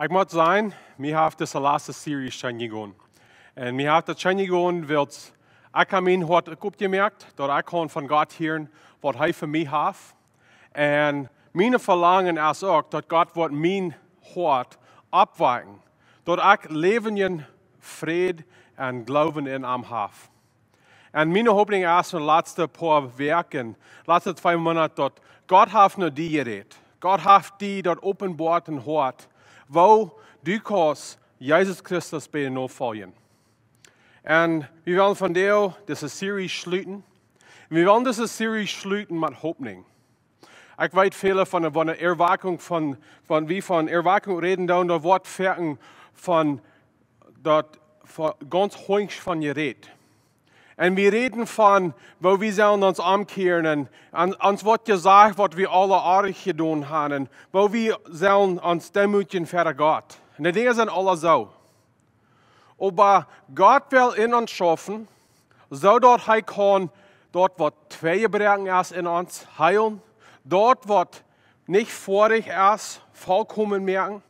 Ik moet sein, we hebben deze laatste Serie Changigon. En we haft das Changigon wird ik ham in hort gut gemerkt, dat ik kon van God horen wat hij voor mij haf. En mijn verlangen is ook dat God wat mijn hoort opwaken. Dat ik leven in vrede en geloven in am haf. En mijn hoop is in laatste paar weken, laatste twee maanden, dat God heeft naar nou die gereed. God heeft die dat openbaart en hoort. hvor du hos Jesus Christus bij de nåfolgen. En we willen van deel deze serie schließen. Wir wollen diese serie schließen mit Hoffnung. Ich weiß viele von der Erwachung, von, van, wie von Erwachung reden, da dan dat Wort verken van dat ganz hoings von dir reed. Und wir reden von, wo wir sollen uns umkehren. Und uns wird gesagt, was wir alle auch tun haben. Wo wir sollen uns demütigen für Gott. Und die Dinge sind alle so. Aber Gott will in uns schaffen, so dort er kann, dort wird Zweie bringen erst in uns heilen. Dort wird nicht vorig erst vollkommen merken.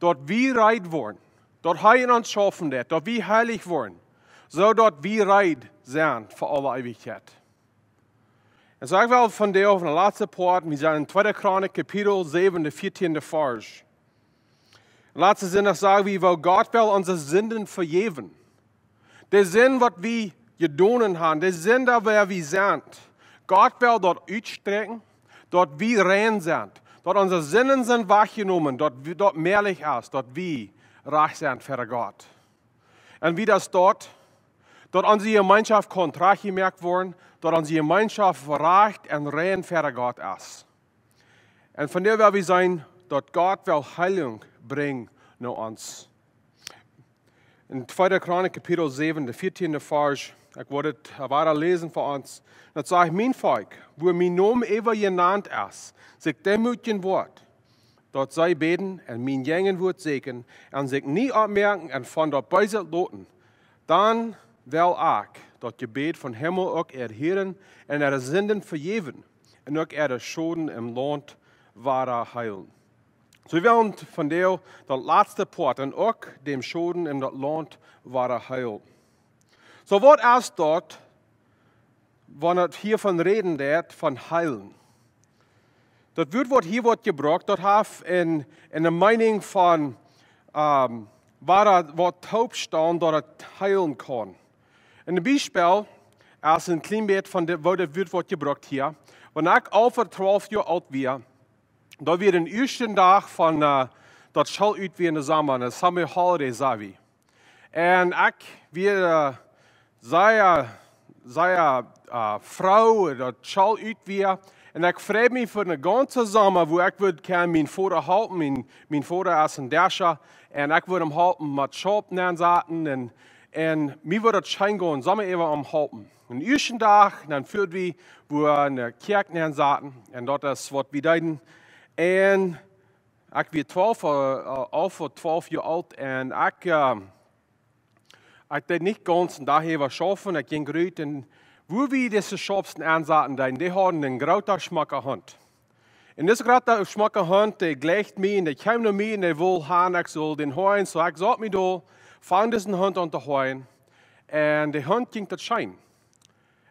Dort wie reit worden. Dort er in uns schaffen, dort wie heilig worden. So dort wie reit sein für alle Ewigkeit. En så ik wil vandaag van de laatste poort, we zijn in 2 Chronik, kapitel 7, de 14e vers. In laatste zin, dan zeggen we, wil God wel onze zinden vergeven. De zin wat we gedaan hebben, de zin dat we zijn. God wil dort uitstrekken, dat we rein sind, dort unsere zinnen sind waargenomen, dort, dat meerlijk is, dat we recht zijn voor God. En wie das dort Dort dat onze gemeenschap kon merkt worden, dort an onze Gemeinschaft verracht und rein verder God is. En van wil wir sein, dort Gott will heilung bringen naar uns. In 2. Chronik, Kapitel 7, der 14e vers, ik word weiter lesen lezen uns. Dann sage ich, mein volk, wo mein naam even genannt ist, sich demütigen wordt. dort sei beten und mein jengen wird zeken und sich nie abmerken und von dort buizel loten. Dan wel ook dat je beet van hemel ook er en er zinden vergeven en ook er de schoden im land ware heilen. Zo so, willen van deel dat laatste poort en ook de schoden in dat land ware heil. Zo so, wat is dat wanneer het hiervan reden deed van heilen? Dat woord wat hier wordt gebracht dat heeft in, in de mening van um, waar het wat taub staan dat het heilen kan. Ein Beispiel als een klein bisschen von dem, wo das Wort gebraucht hier. Wanneer ik over 12 Jahre alt war, da war der erste Tag von uh, eh, dat zal uit wie in de zomer, eh, dat samen holiday zavi. En ik weer eh, zei, zei vrouw dat zal uit weer. En ik vreeg me voor een ganse zomer, waar ik wil kan mijn vader helpen, mijn, mijn vader als een dasher. En ik wil hem helpen met en zaten en En mir wird das scheingehen, sommer eben am Haupen. Een eerste dag, dan führt wir, wo wir in der Kirche nähern saßen, und dort das Wort wie deiden. Und ich war zwölf, auch vor zwölf Jahre alt, und ich, äh, ich did nicht ganz, und daher war schaffen, ich ging rüber, und wo wir diese Schopsen ansahen, die hatten einen grauten Schmack an Hand. Und dieser grauten Schmack an Hand, der gleicht mir, und der kam nach mir, und der wollte haben, ich soll den holen, so ich sagte mir, foundersen aan te gooien. En de hand ging tot schijn.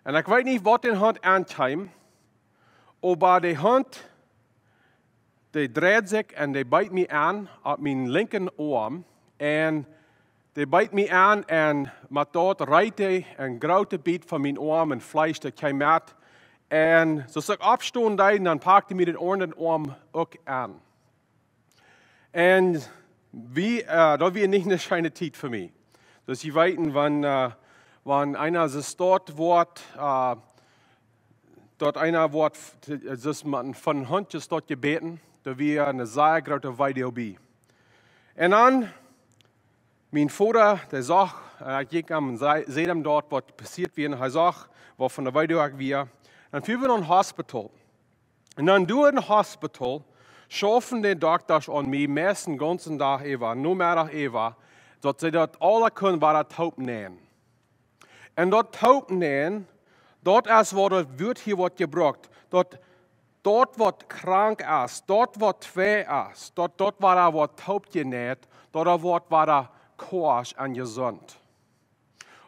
En ik weet niet hunt de time. aankwam. Maar de hunt, they draait zich and they bite me aan op Lincoln arm, and they bite me aan en met dat rijdt hij een grote beet van mijn arm en vlees dat came out, En zoals ik opstond, dan and hij me de andere arm ook an. and. Wie, äh, da wir nicht eine scheine Zeit für mich. Das ist weiten, wann, äh, wann einer das dort Wort, äh, dort einer Wort, das man von Hand ist dort gebeten, da wir eine sehr große Weide bi. Und dann, mein Vater, der sagt, er äh, ging am Sedem dort, was passiert wie er sagt, was von der Weide wir. Dann führen wir in ein Hospital. Und dann durch ein Hospital, schaffen Sjåfende dakters on mi mesen ganzen Tag Eva, numera Eva, dat ze dat alle kunnen waar het hoop nemen. En dat hoop nemen, dat is wat het wird hier wordt gebruikt. dort wat krank ist, dort wat twee is, dort, dort waar er wat hoop geneet, dort wordt er koos en gezond.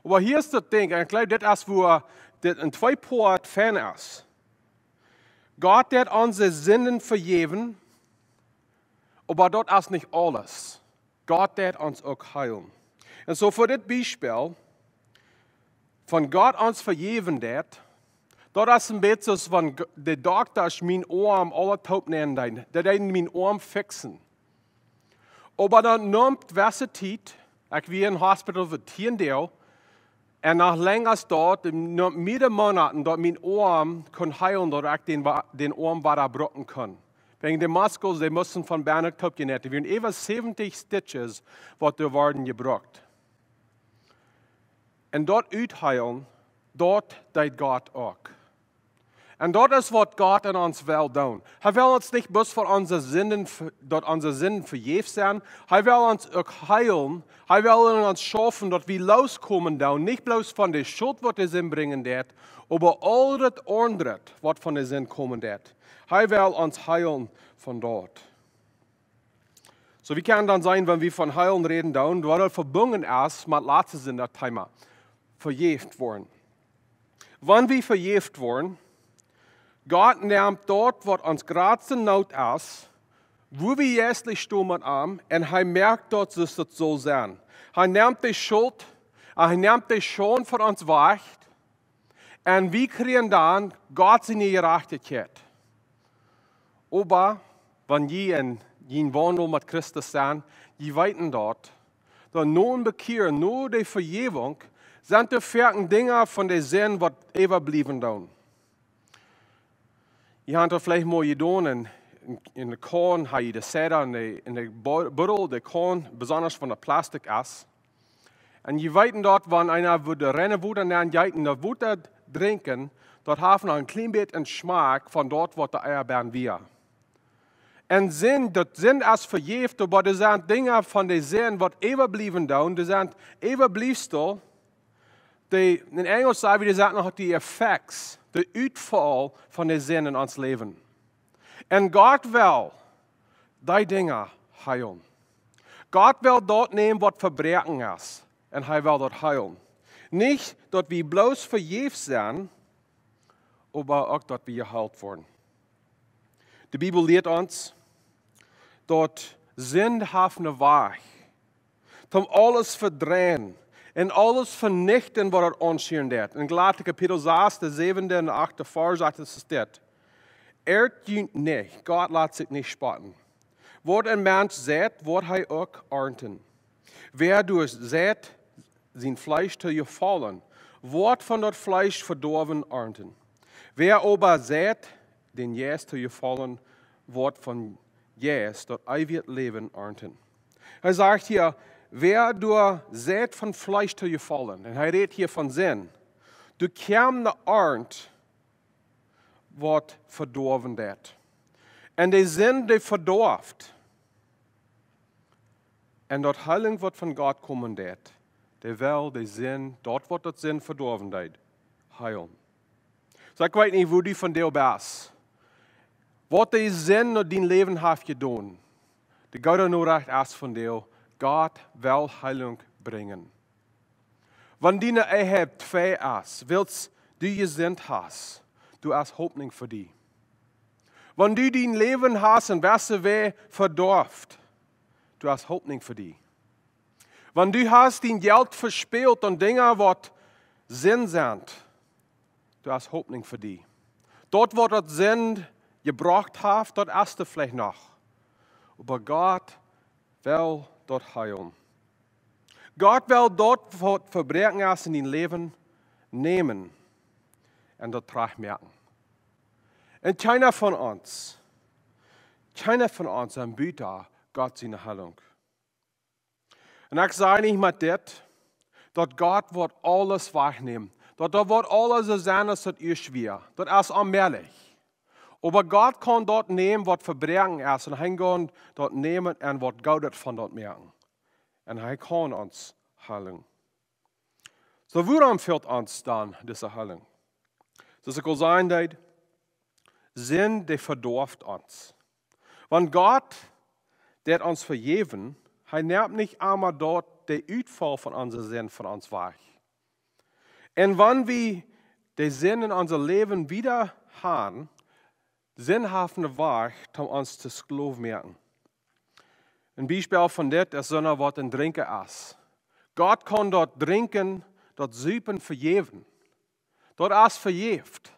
Maar hier ist das ding, en ik geloof dit is waar dit een tweepoort fern ist. Gott hat unsere Sünden vergeben aber dort ist nicht alles. Gott wird uns auch heilen. Und so für das Beispiel, von Gott uns vergeben wird, dort ist ein bisschen, wenn der Doktor mein Arm alle taub nennen kann, der wird mein Arm fixen. Aber dann nimmt gewisse Zeit, ich war im Hospital für Tiendel, und nach länger dort, nach mehreren Monaten, dort mein Arm kann heilen, dort ich den, den Arm wieder brücken kann. Wegen den Maskos, die mussten von Bernhard Köpfchen hätten. Wir haben über 70 Stitches, was da worden gebraucht. Und dort utheilen, dort deid Gott auch. En dat is wat God in ons wil doen. Hij wil ons niet bus voor onze zinnen, dat onze zinnen vergeefd zijn. Hij wil ons ook heilen. Hij wil in ons schaffen dat we loskomen doen. Niet bloos van de schuld wat zin brengen deed, maar al het andere wat van de zin komen deed. Hij wil ons heilen van dat. Zo, so, wie kan dan zijn, wenn we van heilen reden doen, dat er verbonden is met laatste zin dat thema. Verjeefd worden. Wanneer we verjeefd worden, Gott nimmt dort wat uns graadste nood is, wo we jesli stoemen aan, und er merkt dat dus het zo zijn. Er nimmt die schuld, hij neemt de schoon voor ons weg, wir kriegen dann Gott in die Gerechtigkeit. Oba, wenn je in den wandel mit Christus zijn, je weten dort, dat nun bekeer, nur die verjewing, sind die verken Dinge von de zin die eeuwig blijven doen. Je had er vielleicht mooie doen in, der korn, in der de in der Büttel, der korn, besonders von der Plastik as. Und je weet dort wanneer einer würde rennen würde dann die jijten de water drinken, dat heeft nog een klein beetje een smaak van dat wat de eierbaan weer. En zin, dat zijn als verjeefd, maar er zijn dingen van de zin die eeuwig blijven doen, er zijn eeuwig De, in Engels zou je dat nog die effects, de uitval van de zin in ons leven. En God wil die dingen heilen. God wil dat nemen wat verbreken is. En hij wil dat heilen. Niet dat we bloos verjeefd zijn, maar ook dat we gehaald worden. De Bijbel leert ons dat zin heeft een waag. Om alles verdrehen en alles vernichten was er ons hier en In Galaten kapitel 6, der 7 und 8e vers es het dit. Eert je niet, God laat zich niet spatten. Wat een mens zet, wordt hij ook ernten. Wer durch zet, sein Fleisch zu je vallen, wordt van dat vlees verdorven ernten. Wer aber zet, den jes zu je vallen, wordt van jes dort eeuwig leben ernten. Er sagt hier, wer door zijt van vlees te gevallen. En hij reed hier van zin. De kermende arnd wordt verdorven dat. En de zin die verdorft. En dat heiling wordt van God komen dat. wel, de zin, dort wordt dat zin verdorven dat. Heilen. Dus ik weet niet hoe die van deel baas. Wat de zin naar die leven heeft gedaan. De God er nu recht als van deel Gott will heilung bringen. Wenn je hebt vee as, willst du je zend has, du hast hoopning voor die. Wanneer die leven has en wasse wee verdorft, du hast Hoffnung für dich. Wenn du hast die geld verspielt und Dinge, wat Sinn sind, du hast Hoffnung für dich. Dort wo dat Sinn gebracht haft, dort hast du vielleicht noch. Aber Gott will dort heilen. Gott will dort Verbrechen verbrekings in je Leben nehmen und dort merken. En keiner von uns, keiner von uns anbietet Gott seine Heilung. Und ich sage niet met das, dat Gott wird alles wegnemen. Dat er wordt alles sein, was het is schwer. Dat is onmerkelijk. Aber Gott kann dort nehmen, was verbergen ist. Und er kann dort nehmen und was Gott von dort merken. Und er kann uns heilen. So woran führt uns dann diese Heilung? Das ist sein, dass Sinn, der verdorft uns. Wenn Gott, der uns vergeben, er nimmt nicht einmal dort den Utfall von unserem Sinn von uns weg. Und wenn wir den Sinn in unser Leben wieder haben, sinnhafte wacht om ons te geloof merken. Een bijspel van dit is zonder wat een drinken as. God kan dat drinken, dort zuipen vergeben. Dort ist vergeeft.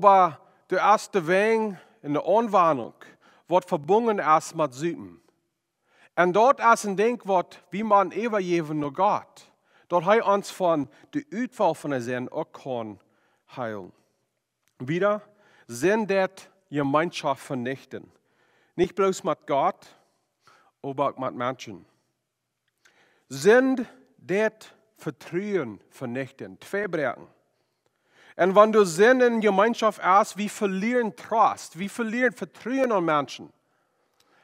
Maar de as te wijn in der Anwarnung wordt verbunden as mit zuipen. Und dort ist een ding wat wie man übergeben nur Gott. Dort hat uns von der uitval van de zin ook kan heilen. Wieder, sendet Gemeinschaft vernichten. Nicht bloß mit Gott, aber auch mit Menschen. Sind det Vertrauen vernichten, Zweibrechen. Und wenn du Sinn in Gemeinschaft hast, wir verlieren Trost, wir verlieren Vertrauen an Menschen.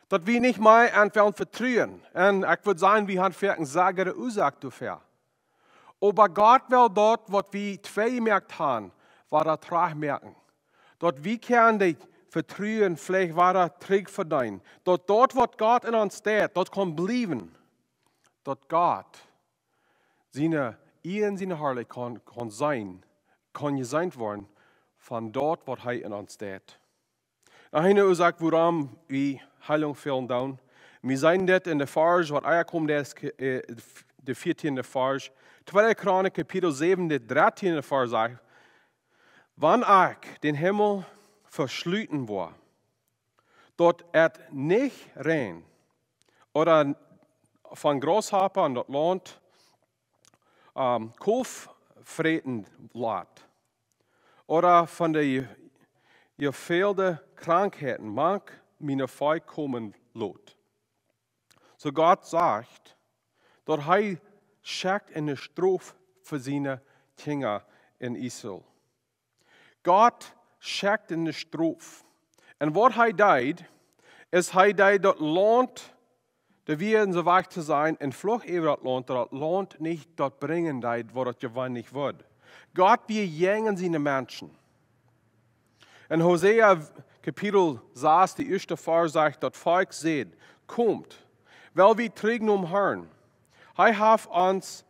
Dass wir nicht mal entweder vertrauen. Und ich würde sagen, wir haben vielleicht eine sagere Ursache dafür. Aber Gott will dort, was wir zwei merkt haben, war der Trach merken. Dort wie kann dig förtruen vielleicht war er för dig. Dat dort wat Gott in uns ons dort dat kan blijven. Dat God sine ihren seine Harle kann, kan sein, kann geseint worden von dort wat er in uns staat. Dan hine oorzaak waarom wie Heilung veel down. We zijn dit in de farge wat aankomt der 14e farge. Tweede Chronik, kapitel 7 der 13e farge zegt Wann arg den Himmel verschlüten war, dort et nicht rein oder von Großhaper an das Land ähm, Kuf freten lat oder von der gefehlten Krankheiten mank meine Feind kommen lot. So Gott sagt, dort hei schickt eine Strophe für seine Kinder in Israel. Gott schickt in die Strophe. Und was er tut, ist, hij deed dat land, de wir in zijn weg te zijn, en Flucht über das land, dat het nicht niet dat brengen deed, wat het gewannig wordt. Gott wir jängen den Menschen. In Hosea Kapitel 6, die erste Vers sagt, das Volk seht, kommt, weil wir trägen um Herrn. Er hat uns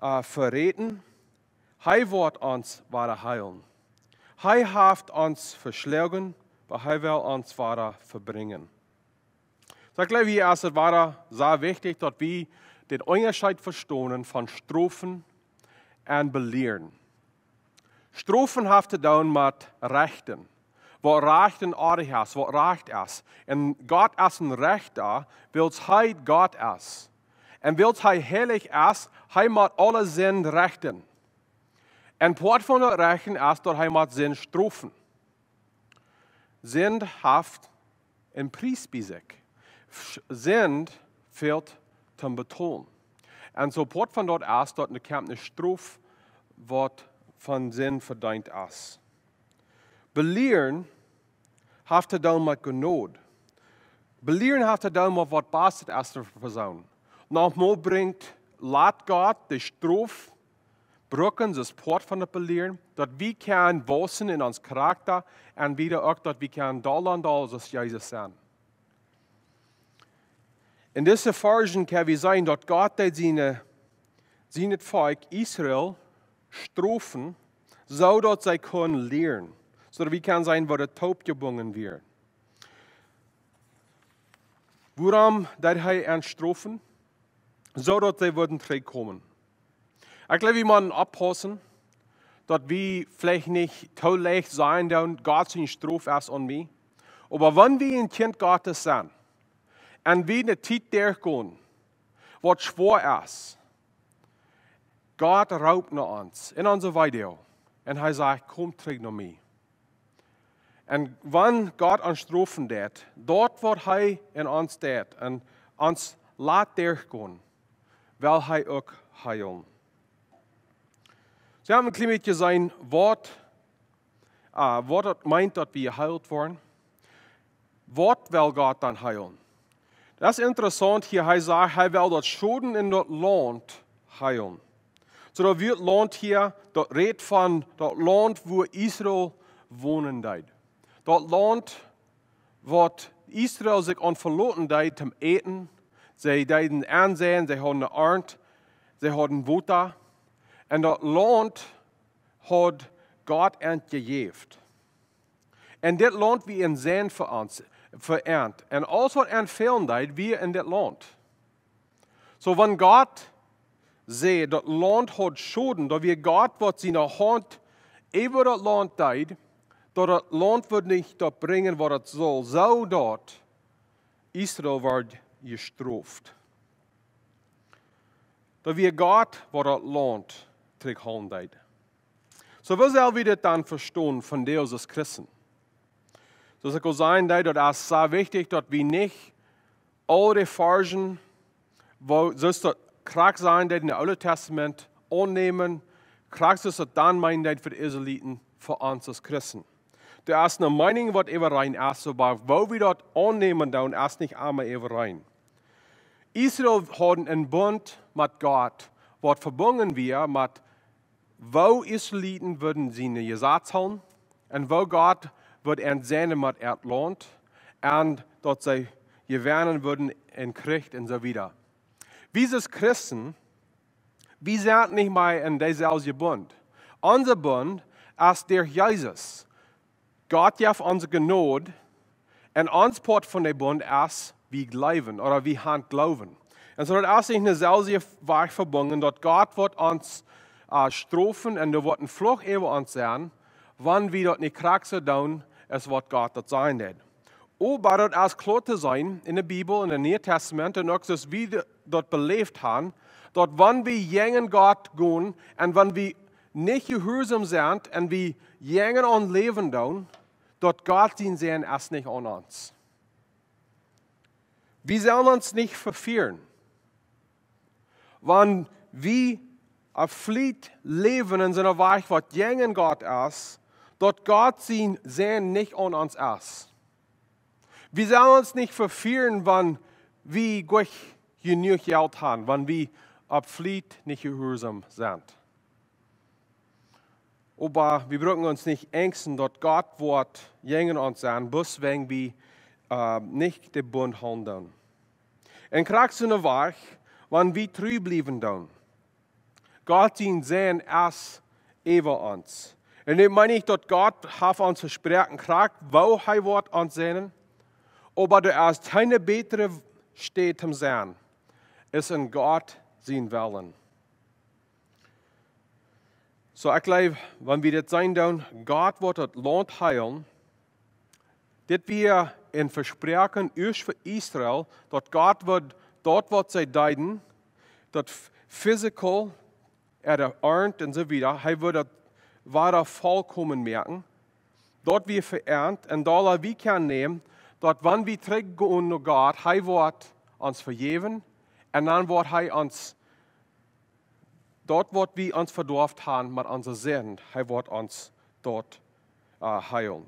äh, eh, verraten, er wird uns wahre heilen. Hij heeft ons verslagen, maar hij wil ons ware verbringen. So, gleich wie hier ist es war sehr wichtig, dass wir den Unterscheid verstehen von Strophen und Belehren. Strophen haben zu mit Rechten. Wat Rechten en aardig is, wat recht is. En God is een rechter, wils hij God is. En wils hij heilig is, hij moet alle zijn rechten. Ein Port von der Reichen aus der Heimat sind Strophen, sind Haft in Priesbisek, sind fehlt zum Beton. Und Ein Port von dort aus, dort eine Kampne Strophe, wird von Sinn verdient aus. Belieren hafte dann mit Genod. Belieren hafte dann mit was passt aus der Person. Nochmal bringt, lat Gott die Strophe brokken de sport van appelleren, dat we kan bossen in ons karakter en weer ook dat we kan dal aan dal zoals Jezus zijn. In deze version kan we zijn dat God zijn, eh, zijn volk Israël strofen, zodat zij kunnen leren, zodat we kunnen zijn wat de taub gebonden wordt. Waarom deed hij So strofen? Zodat zij worden kommen. Ik wil iemand oppassen dat we vielleicht niet te leicht zijn dat zijn straf is aan mij. Maar wanneer we een kind Gottes zijn en we een tijd doorgaan wat zwaar is, God raubt naar ons in onze video en hij zegt: Kom terug naar mij. En wanneer God ons strafen deed, dort wat hij in ons deed en ons laat doorgaan, wil hij ook heilen. Sie haben ein beetje zijn woord, uh, ah, wat meint dat we gehuild worden. Wort will Gott dann heilen? Das ist interessant hier. Hij zegt, hij wil dat schoden in das land heilen. So, da wird Land hier, das redet von dem Land, wo Israel wohnen deit. Das Land, wo Israel sich an verloren deit zum Eten. Sie deiten Ansehen, sie haben eine Arnt, sie haben Wutter. Und das land hat Gott gegeven. Und das land wie in zijn verernt. Und alles was er deed, wie in dit land. so, wenn Gott zei das land had schulden, wir Gott, was wat zijn hand über das land deed, da das land wordt niet dat brengen wat het zal, zou dat Israël wordt gestraft. Da wir Gott, was das land hat, trygghet. Så hva er vi dette en forstånd for det oss kristen? Så det kan sein, det er så viktig at vi nicht alle Forschen, wo sollst du krank sein, det in der Alte Testament annehmen, krank sollst du dann meinen, das für die Israeliten, für uns als Christen. Du hast eine Meinung, was eben rein ist, aber wo wir dort annehmen, dann erst nicht einmal eben rein. Israel hat einen Bund mit Gott, was verbunden wir mit wo Israeliten würden sie in Jesatz holen und wo Gott wird ein Sehnemat erlohnt und dort sie gewähren würden in Krieg und so weiter. Dieses Christen, wir sind nicht mehr in dieser Bund. Unser Bund ist der Jesus. Gott hat uns Gnade und uns Port von dem Bund ist, wie glauben oder wie Hand glauben. Und so das ist nicht eine solche Wahrheit verbunden, dort Gott wird uns uh, strofen en er wordt een vlog even ontzijn, wir dort nicht niet krijgen zouden, is Gott God sein. zijn deed. Ober dat als kloot te zijn in der Bibel, in het Neuen Testament en ook zoals we dat beleefd hebben, dat wanneer we jengen God gaan en wanneer we niet gehoorzaam zijn en we jengen ons leven doen, dat God zien zijn als niet aan ons. Wir sollen uns nicht verfehlen. Wann wir a flit Leben in sinne waar wat jengen Gott is, dort Gott zijn sehen nicht aan uns aus. Wir sollen uns nicht verfehlen, wann wir gut genug Geld haben, wann wir ab Fleet nicht gehorsam sind. Aber wir brücken uns nicht ängsten, dort Gott wird jengen uns sein, bis wenn wir äh, nicht den Bund handeln. In Krach sind wir, wann wir trüb bleiben dann. Gott sin sehen as iwwer ons. En nu meen ik dat God heeft ons gesproken kracht, wou hij wird ons zenen, maar er is geen betere steht hem zijn, is in God zijn willen. So ich glaube, wenn wir das sein doen, God wordt het land heilen. dass wir in Versprechen eers vir Israel dass Gott wird dort wat sy duiden dat physical er ernt und so wieder. er würde weiter vollkommen merken. Dort wir verernt und dollar wir kann nehmen, dort wann wir trägen und Gott, er wird uns vergeben und dann wird er uns dort wird wir uns verdorft haben mit unserer Sünden. Er wird uns dort äh, heilen.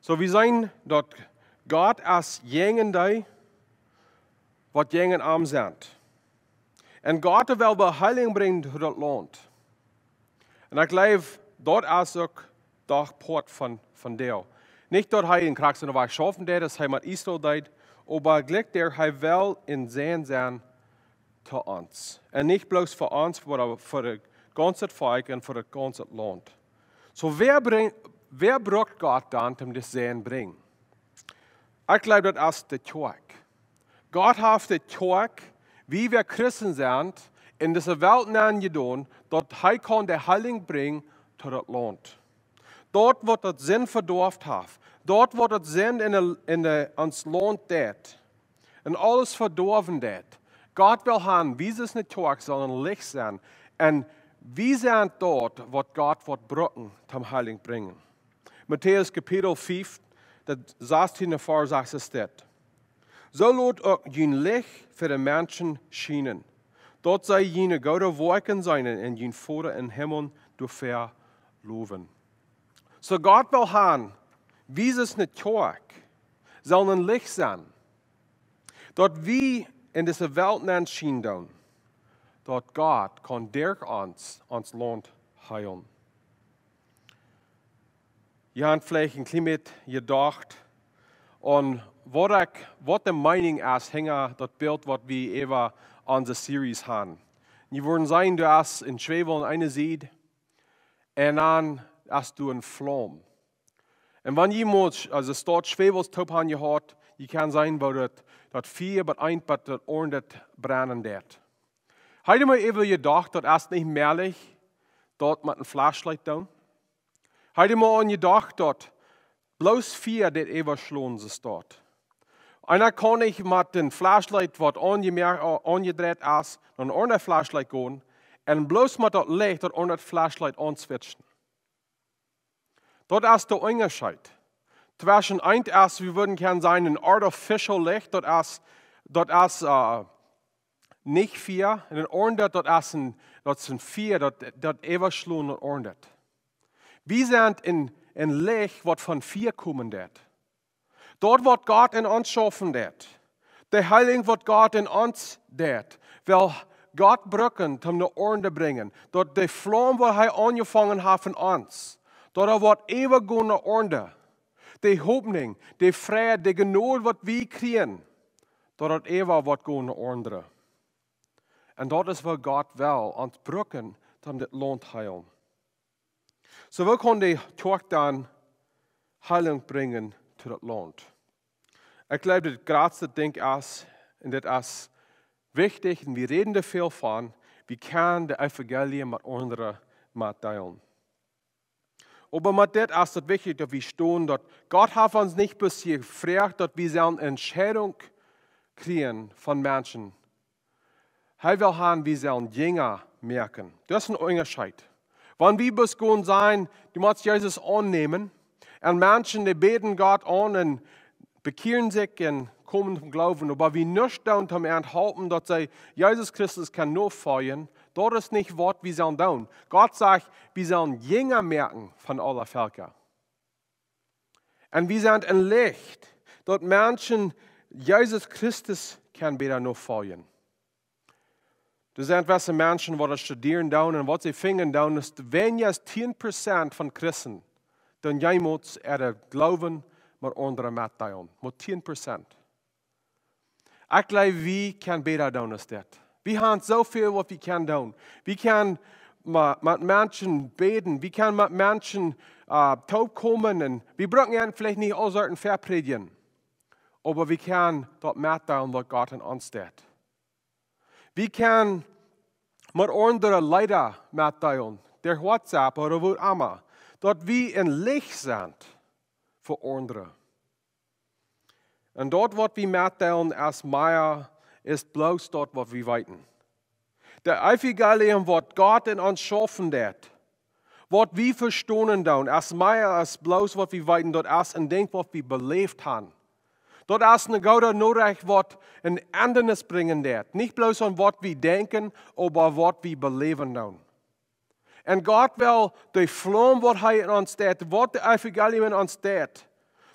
So wir sehen dort Gott als jenen, die, was jenen arm sind. En God wil beheiling brengen door dat land. En ik leef dat als ook door poort van, van Deel. Niet dat hij in kracht en schaffen deed, dat hij met Israël deed, maar gelijk der hij wel in zijn zijn te ons. En niet bloos voor ons, maar voor het ganse volk en voor het ganse land. Zo, so, wer, bring, wer God dan om dit zijn brengen? Ik leef dat als de kerk. God heeft de kerk wie we christen zijn, in deze wereld doen, dat hij kan de heiling brengen tot het land. Dort wordt het zin verdorft heeft. Dort wordt het zin in, de, in de, ons land deed. En alles verdorven deed. God wil gaan, wie is niet toegang zal een licht zijn. En wie zijn dort wat God wordt brokken, tot heiling brengen. Matthäus kapitel 5, dat 16 vers 6 staat. So lot auch jen Licht für den Menschen schienen. Dort sei jene gute Wolken seinen und jen Vater im Himmel durch verloben. So Gott will haben, wie es nicht tut, soll ein Licht sein. Dort wie in dieser Welt nicht schien down. Dort Gott kann durch uns, ans Land heilen. Ja, und vielleicht ein Klima gedacht, und wat ek wat 'n mening as hinger dat beeld wat wie ewer an der series han. Ni wurden sein du as in Schwebel eine sieht en an as du en Flom. En wann jemand also dort Schwebels top han je hat, je kan sein wo dat dat vier bet ein pat dat ordet brennen det. Heide mal ewe gedacht, dat erst nicht mehrlich dort mit ein Flashlight down. Heide mal an gedacht dort bloß vier det ewer schlonen se dort. En dan kon ik met een flashlight wat aangedreid is, naar een andere flashlight gehen und bloß mit dem licht dat ohne flashlight anzwitschen. Dat ist der onderscheid. Zwischen eind ist, wir würden gerne sein, ein artificial Licht, dort ist, dort ist uh, nicht vier, und ein ordnet, dort ist ein, dort sind vier, dort, dort überschlungen und ohne. Wir sind in ein Licht, was von vier kommen wird. Dort wird Gott in uns schaffen De heiling wordt God in ons deed. Wel, God brücken, om de orde brengen. Door de vlam wat hij aangevangen heeft in ons. Door er wordt eeuwig naar orde. De hoopning, de vrijheid, de genoeg wat wij krijgen. Door het eeuwig wordt gaan orde. En dat is wat God wel aan het brücken, om dit land heilen. Zo so we kunnen de dan heiling brengen tot het land. Ik geloof dat gratis denk as en dit wichtig und wir reden da viel van. wie kann de evangelie mit anderen maar Aber mit dem ist es wichtig, dass wir stehen dass Gott hat uns nicht bis hier gefragt, dass wir seine Entscheidung kriegen von Menschen. Er will haben, wir sollen Jünger merken. Das ist ein Unterscheid. Wenn wir bis gehen sein, du musst Jesus annehmen. Und Menschen, die beten Gott an und bekjennelsekken kommer til glauben, og bare vi nøster og tar med håpen at seg, Jesus Christus kan nå feien, dort ist nicht ikke wie sie sollen down. Gott sagt, wir sollen jünger merken von aller Völker. Und wir sind ein Licht, dort Menschen Jesus Christus kann wieder nur folgen. Das sind welche Menschen, die studieren down und was sie finden down, ist weniger als 10% von Christen, die jemals er glauben maar onder de matteiën, 10%. tien procent. Actueel, wij kunnen beter doen als dat. Wij gaan zo veel wat we kunnen doen. Wij kunnen met mensen beten, wij kunnen met mensen uh, taak komen en we brengen hen misschien niet altijd een verplichting, maar we kunnen dat maten doen dat gaat er anders uit. Wij kunnen maar onder de leider maten doen. Ter hoogte hebben we woerama dat licht zijn veranderen. En dort wat wir mitteilen als Maya is bloos dort, wat we weiten. Der Evangelium, wat Gott in ons schaffen hat, wat we verstehen doen, als Maya is bloos wat we weten, dort als een denk wat we beleefd hebben. Dort als eine Gouda nodig wat ein Ändernis brengen derd. Niet bloos aan wat we denken, maar wat we beleven doen. En God wil de Flom, wat hij in ons staat, wat de Evangelium in ons steht,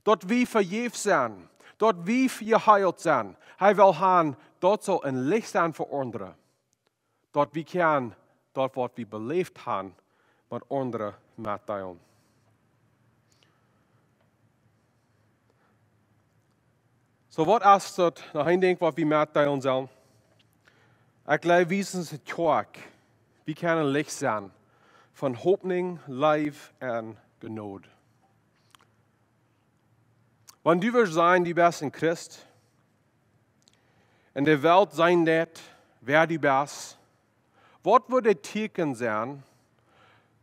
dort wij verjeft zijn, dort wij geheilt zijn. hij wil gaan, dort zo een Licht zijn voor anderen. Dat wij kunnen dat wat wij beleefd hebben, wat anderen mitteilen. So wat als dat nou een ding wat we mitteilen zijn. Ik geloof, wie is een kerk? Wie kan licht zijn? von Hoffnung, Leib und Genot. Wenn du wirst sein, die best in Christ. In der Welt sein det, wer die best. Wat würde Tierken sein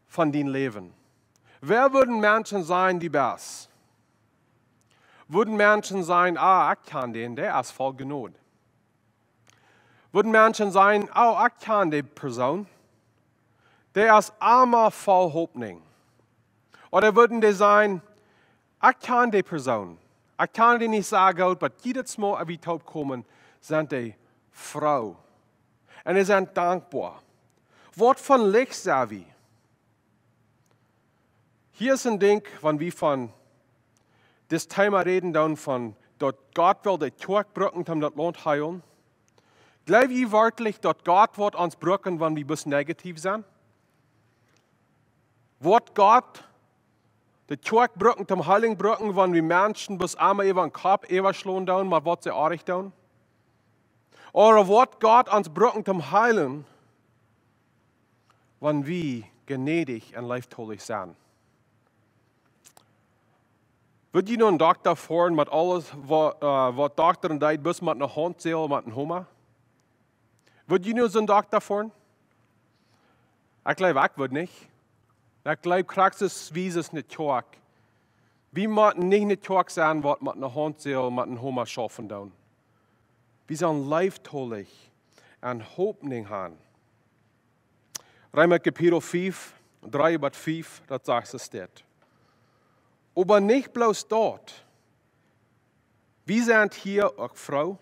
von din Leben? Wer würden Menschen sein, die best? Würden Menschen sein, ah, ich kann den, der ist voll Genot. Würden Menschen sein, oh, ich kann die Person der als armer Verhobning. Oder würden die sein, ich kann die Person, ich kann die nicht sagen, aber jedes Mal, wenn wir taub kommen, sind die Frau. Und sie sind dankbar. Wort von Licht, Savi. Hier ist ein Ding, wenn wir von das Thema reden, dann von dort Gott will die Kirchbrücken das Land heilen. Glaube ich wörtlich, dass Gott wird uns brücken, wenn wir bis negativ sind? What Gott, die Türkbrücken zum Hallingbrocken var vi människor bus arma Eva en kap Eva slån down, men vad se arigt down. Oder what Gott ans Brücken zum Heilen, wann vi gnädig und leichtholig sein. Wird ihr nur einen Doktor fahren mit alles, was, äh, Doktor und Deit bis mit einer Handseel und mit einem Hummer? Wird ihr nur so einen Doktor fahren? Ich glaube, ich würde nicht. Ek glo Christus Jesus net tjoak. Vi moet nie nicht tjoak sein wat met 'n handseel mit einem homa schaffen doen. Vi zijn leeftolig und hoopning aan. Römer Kapitel 5, 3 über 5, das sagt es dort. Aber nicht bloß dort. Wir sind hier auch Frau,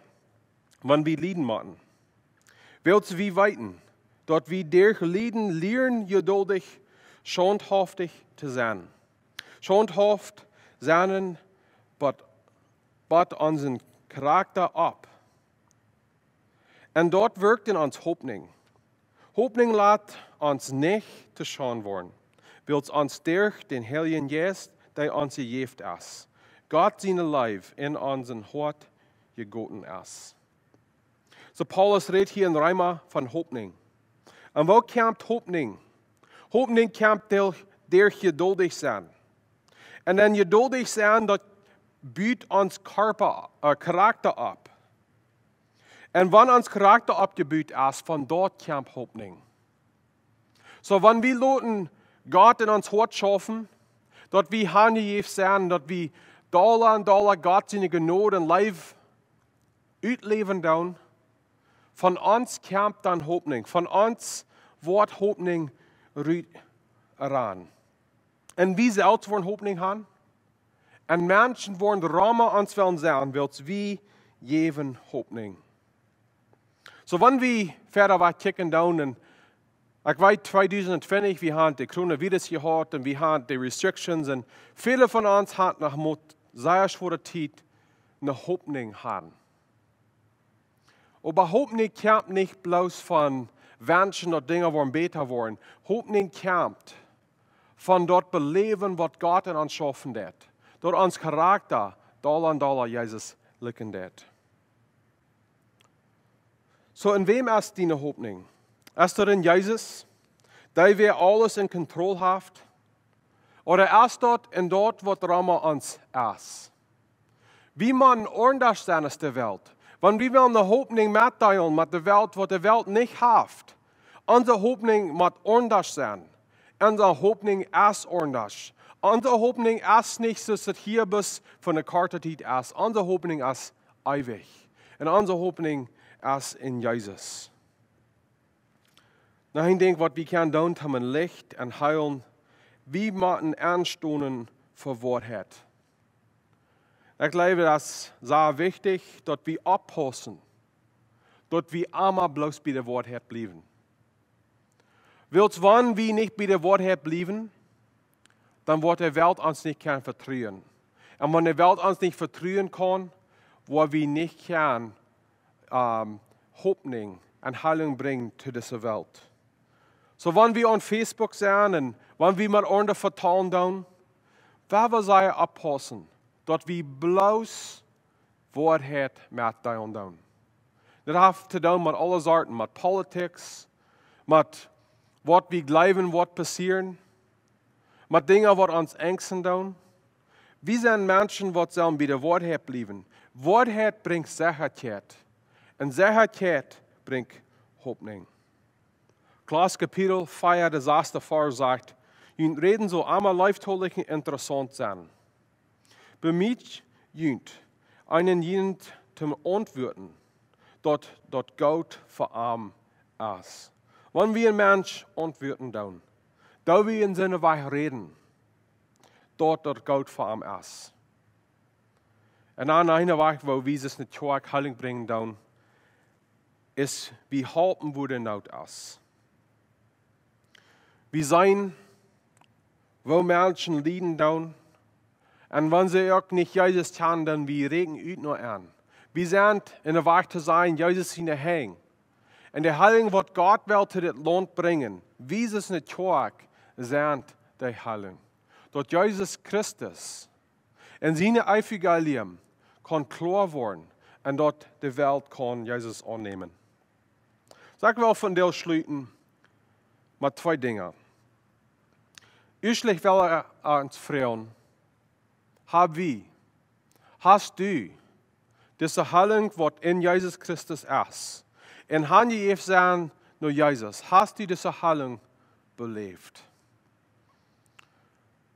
wenn wir Lieden machen. Willst wie weiten, dort wie durch Lieden lernen geduldig Skjønt hoffte ich til sein. Skjønt hoffte seinen but, but unseren Charakter ab. Und dort wirkt in uns Hoffnung. Hoffnung lässt uns nicht zu schauen worden, weil uns durch den Heiligen Geist, der uns geeft ist. Gott seine Leib in unseren Hort gegoten ist. So Paulus redet hier in Reimer von Hoffnung. Und wo kommt Hoffnung? Hopen in kamp der geduldig zijn. En dan geduldig zijn, dat biedt ons karpa, uh, eh, karakter op. En wanneer ons karakter opgebuut is, van dort kamp hopening. Zo, so, wanneer we laten God in ons hart schaffen, dat we handig zijn, dat we dollar en dollar God zijn genade en leven uitleven doen, van ons kamp dan hoopning. Van ons wordt hopening Ruud ran. En wie zelf voor een hopening gaan? En mensen voor de ramen ons willen zijn, wil wie geven hopening. So, wenn wir verder wat kicken down en ik weet 2020, we hadden de coronavirus gehad en we hadden de restrictions en viele van ons hadden nach mot zeer schwere tijd een hopening hadden. Aber hopening komt niet bloos van Wünschen, dass Dinge wollen besser werden. Hoffnung kommt von dort beleben, wat Gott in ons schaffen wird. Durch uns Charakter, Dollar Dollar Jesus licken wird. So, in wem die hoop niet? Is er in Jesus, der wir alles in Kontrolle heeft? Oder is dort in dort, wat Rama ons is? Wie man anders sein is de Welt. Wenn wir wollen eine Hoffnung mitteilen mit der Welt, wat de Welt nicht heeft? Unsere Hoffnung moet anders zijn. Unsere Hoffnung is anders. Unsere Hoffnung is nicht, zoals het hier bis van de Karte Zeit is, Unsere Hoffnung ist ewig. en unsere Hoffnung ist in Jesus. Nach denk denke, was wir doen tun, een Licht en Heilen. Wie müssen anstoßen für Wahrheit. Ich glaube, das sehr wichtig, dass wir abpassen, dass wir immer bloß bei der Wahrheit bleiben. Willst wann wir nicht bei der Wahrheit bleiben, dann wird der Welt uns nicht gern vertrauen. Und wenn die Welt uns nicht vertrauen kann, wo wir nicht gern ähm, Hoffnung und Heilung bringen zu dieser Welt. So, wenn wir auf Facebook sehen und wenn wir mit anderen vertrauen, wer will sie abpassen? Dat wie bloos Wahrheit mit dir und Dat Das te doen met mit allen Sorten, met politics, mit was wir glauben, was passieren, met Dingen, wat ons Ängsten doen. Wie sind Menschen, wat sollen bei der Wahrheit blijven? Wahrheit brengt Sicherheit. en Sicherheit brengt Hoffnung. Klaas Kapitel fire Desaster 4 sagt, reden so einmal läuft interessant zijn. bemüht jünt, einen jünt zum Antworten, dort, dort Gott verarm aß. Wenn wir ein Mensch antworten dann, da wir in seiner Weich reden, dort dort Gott verarm aß. Und aan eine Weg, wo wir es nicht zur Heilung bringen dann, ist, wie halten wir den Not aus. Wir sein, wo Menschen lieben dann, und wenn sie auch nicht Jesus kan, dann wie regen uit naar an. Wir sind in der wacht zu sein, Jesus in der hang. En der heiling wird Gott wil das land bringen. Wie is es nicht kerk, sind die heiling. Dort Jesus Christus in seine evangelium kan klaar worden en dat de wereld kan Jezus aannemen. So ik wil van deel sluiten met twee dingen. Ich will er aan har vi, hast du, diese Heilung, vart in Jesus Christus ist? En han ge efsan no Jesus, hast du diese Heilung belebt?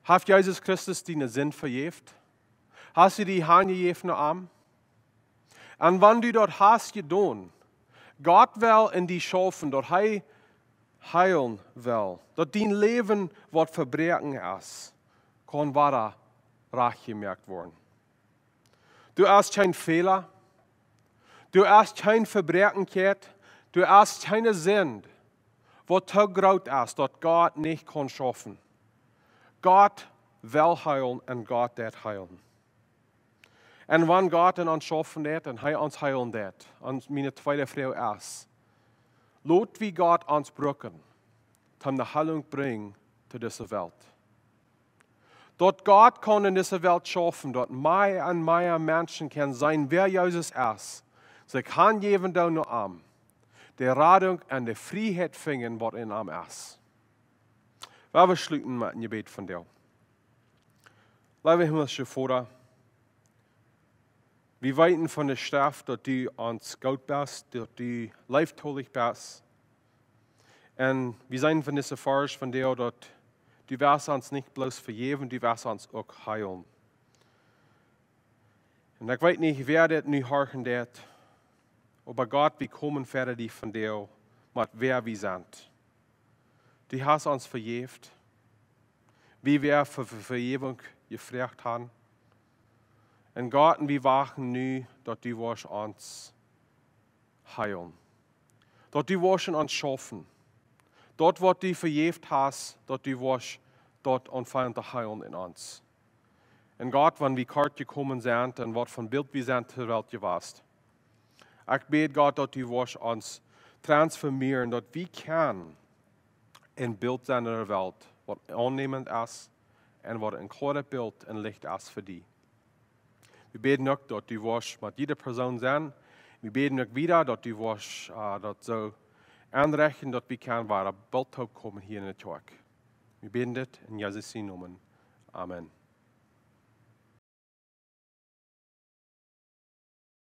Hat Jesus Christus deine Sinn vergevt? Hast du die han gegevne am? Und wenn du dort hast gedaan, Gott will in die schaffen, dort hij heilen will, dort dein Leben wordt verbrechen ist, kann wara rachgemerkt worden. Du hast keinen Fehler, du hast kein Verbrechen gehabt, du hast keine Sünd, wo du graut hast, dort Gott nicht kann schaffen. Gott will heilen und Gott wird heilen. Und wenn Gott en ons schaffen wird und er uns heilen wird, ons mijn tweede vrouw is, laat wie Gott uns brokken, dan die heilung brengen tot deze wereld. Dort Gott in dieser Welt schaffen, dort mehr und mehr Menschen können sein, wer Jesus ist. Sie kann jeden da nur an, Die Radung und die Freiheit finden, was in ihm ist. Wir schließen mit dem Gebet von dir. Liebe himmlische Vater, wir weiten von der Strafe, dass du uns gut bist, dass du leichtholig bist. Und wir sind von dieser Farce von dir, dass Du wirst uns nicht bloß vergeben, du wirst uns auch heilen. Und ich weiß nicht, wer das nun hören wird, aber Gott, wir kommen fertig von dir, mit wer wir sind. Du hast uns vergeben, wie wir für Vergebung gefragt haben. Und Gott, wir wachen nun, dass du uns heilen, dass du uns schaffen Dort wat u vergeeft has, dat u was, dat ontvangt de heil in ons. En God, wanneer we kort gekomen zijn en wat van beeld we zijn ter wereld geweest. Ik bid God dat u was ons transformeren, dat wie kan in beeld zijn in de wereld, wat aannemend is en wat een klare beeld en licht is voor die. We bidden ook dat u was met iedere persoon zijn. We bidden ook weer dat u was, uh, dat zo aanreichen, dat wir waar war Bald komen hier in het der We Wir dit in Jesu Namen. Amen.